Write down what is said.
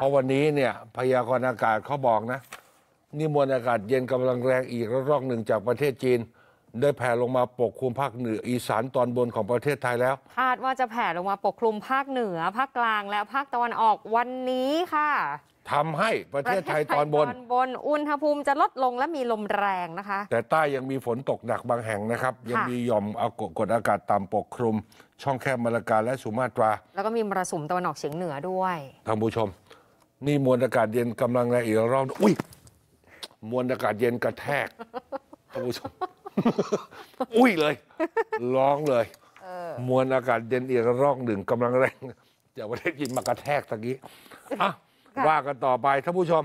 เพราะวันนี้เนี่ยพยากรณ์อากาศเขาบอกนะนี่มวลอากาศเย็นกำลังแรงอีกระลอกหนึ่งจากประเทศจีนได้แผ่ลงมาปกคลุมภาคเหนืออีสานตอนบนของประเทศไทยแล้วคาดว่าจะแผ่ลงมาปกคลุมภาคเหนือ ภาคกลางและภาคตะวันออกวันนี้ค่ะทำให้ประเทศไทยตอนบนตอนบนอุณหภูมิจะลดลงและมีลมแรงนะคะ แต่ใต้ยังมีฝนตกหนักบางแห่งนะครับ ยังมีหย่อมอากดอากาศต่ำปกคลุม ช่องแคบมรกาและสุมาตรา แล้วก็มีมรสุมตะวันออกเฉียงเหนือด้วยท่านผู้ชม นี่มวลอากาศเย็นกำลังแรงอีกรอบอุ้ยมวลอากาศเย็นกระแทกท่านผู้ชมอุ้ยเลยร้องเลยมวลอากาศเย็นอีกร่องหนึ่งกำลังแรงเดี๋ยวด้ะยินมากระแทกตะกี้ อ่ะว่ากันต่อไปท่านผู้ชม